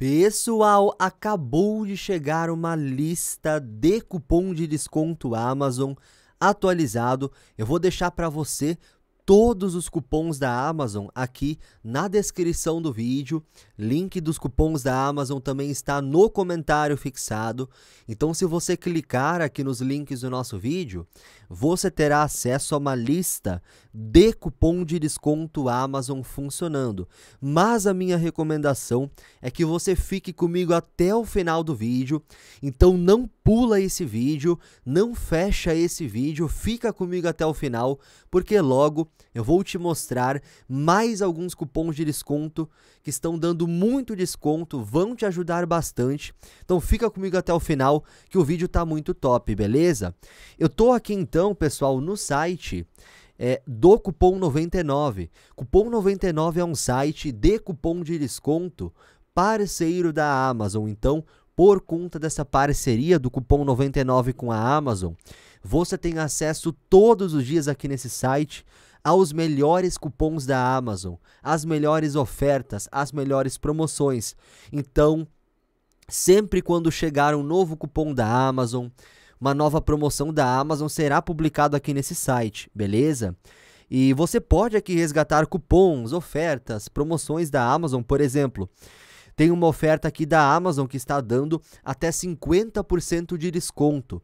Pessoal, acabou de chegar uma lista de cupom de desconto Amazon atualizado. Eu vou deixar para você todos os cupons da Amazon aqui na descrição do vídeo. Link dos cupons da Amazon também está no comentário fixado. Então, se você clicar aqui nos links do nosso vídeo, você terá acesso a uma lista de cupom de desconto Amazon funcionando. Mas a minha recomendação é que você fique comigo até o final do vídeo. Então, não pula esse vídeo, não fecha esse vídeo, fica comigo até o final, porque logo eu vou te mostrar mais alguns cupons de desconto que estão dando muito desconto, vão te ajudar bastante. Então fica comigo até o final que o vídeo tá muito top, beleza? Eu tô aqui então, pessoal, no site é, do cupom 99. Cupom 99 é um site de cupom de desconto parceiro da Amazon. Então, por conta dessa parceria do cupom 99 com a Amazon, você tem acesso todos os dias aqui nesse site aos melhores cupons da Amazon, as melhores ofertas, as melhores promoções. Então, sempre quando chegar um novo cupom da Amazon, uma nova promoção da Amazon será publicado aqui nesse site, beleza? E você pode aqui resgatar cupons, ofertas, promoções da Amazon, por exemplo. Tem uma oferta aqui da Amazon que está dando até 50% de desconto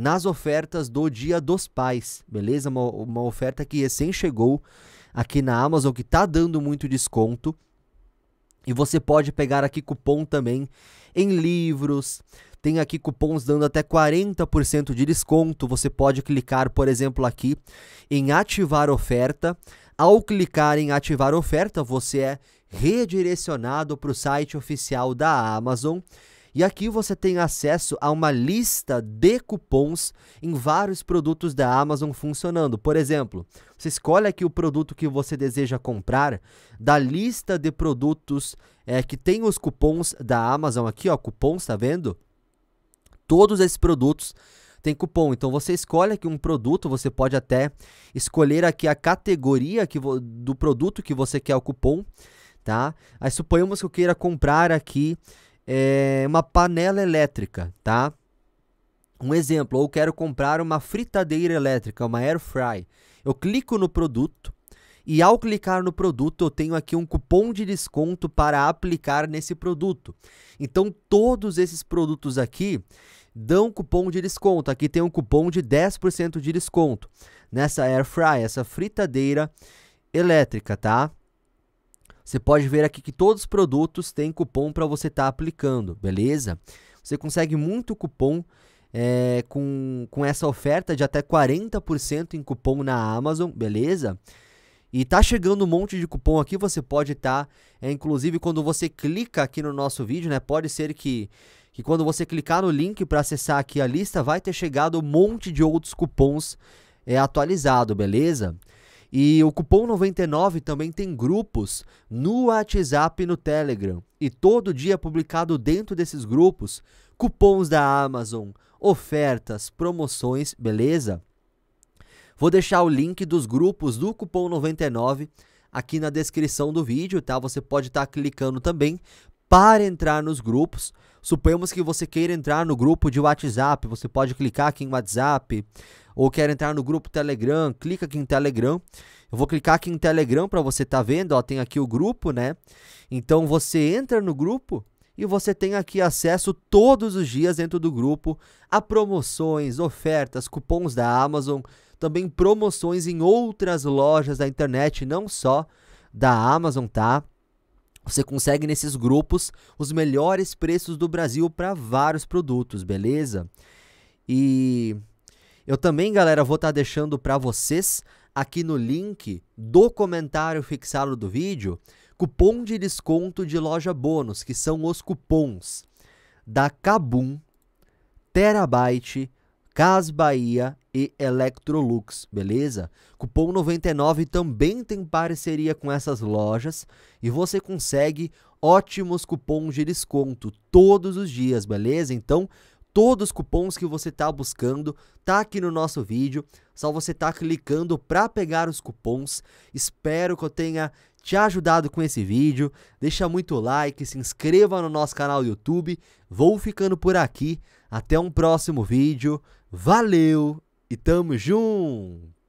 nas ofertas do Dia dos Pais, beleza? Uma, uma oferta que recém chegou aqui na Amazon, que tá dando muito desconto. E você pode pegar aqui cupom também em livros. Tem aqui cupons dando até 40% de desconto. Você pode clicar, por exemplo, aqui em ativar oferta. Ao clicar em ativar oferta, você é redirecionado para o site oficial da Amazon e aqui você tem acesso a uma lista de cupons em vários produtos da Amazon funcionando. Por exemplo, você escolhe aqui o produto que você deseja comprar da lista de produtos é, que tem os cupons da Amazon aqui, ó, cupons, tá vendo? Todos esses produtos tem cupom. Então você escolhe aqui um produto, você pode até escolher aqui a categoria que do produto que você quer o cupom, tá? Aí suponhamos que eu queira comprar aqui é, uma panela elétrica, tá? Um exemplo, ou quero comprar uma fritadeira elétrica, uma air fry. Eu clico no produto e ao clicar no produto eu tenho aqui um cupom de desconto para aplicar nesse produto. Então todos esses produtos aqui dão cupom de desconto. Aqui tem um cupom de 10% de desconto nessa air fry, essa fritadeira elétrica, tá? Você pode ver aqui que todos os produtos têm cupom para você estar tá aplicando, beleza? Você consegue muito cupom é, com, com essa oferta de até 40% em cupom na Amazon, beleza? E tá chegando um monte de cupom aqui, você pode estar, tá, é, inclusive quando você clica aqui no nosso vídeo, né? Pode ser que, que quando você clicar no link para acessar aqui a lista, vai ter chegado um monte de outros cupons é, atualizado, beleza? E o cupom 99 também tem grupos no WhatsApp e no Telegram. E todo dia é publicado dentro desses grupos cupons da Amazon, ofertas, promoções, beleza? Vou deixar o link dos grupos do cupom 99 aqui na descrição do vídeo, tá? Você pode estar tá clicando também para entrar nos grupos. Suponhamos que você queira entrar no grupo de WhatsApp, você pode clicar aqui em WhatsApp ou quer entrar no grupo Telegram, clica aqui em Telegram. Eu vou clicar aqui em Telegram para você estar tá vendo, ó, tem aqui o grupo, né? Então você entra no grupo e você tem aqui acesso todos os dias dentro do grupo a promoções, ofertas, cupons da Amazon, também promoções em outras lojas da internet, não só da Amazon, tá? Você consegue nesses grupos os melhores preços do Brasil para vários produtos, beleza? E eu também, galera, vou estar tá deixando para vocês aqui no link do comentário fixado do vídeo cupom de desconto de loja bônus, que são os cupons da Kabum, Terabyte, Cas Bahia e Electrolux, beleza? Cupom 99 também tem parceria com essas lojas e você consegue ótimos cupons de desconto todos os dias, beleza? Então Todos os cupons que você está buscando tá aqui no nosso vídeo. Só você tá clicando para pegar os cupons. Espero que eu tenha te ajudado com esse vídeo. Deixa muito like, se inscreva no nosso canal YouTube. Vou ficando por aqui. Até um próximo vídeo. Valeu e tamo junto!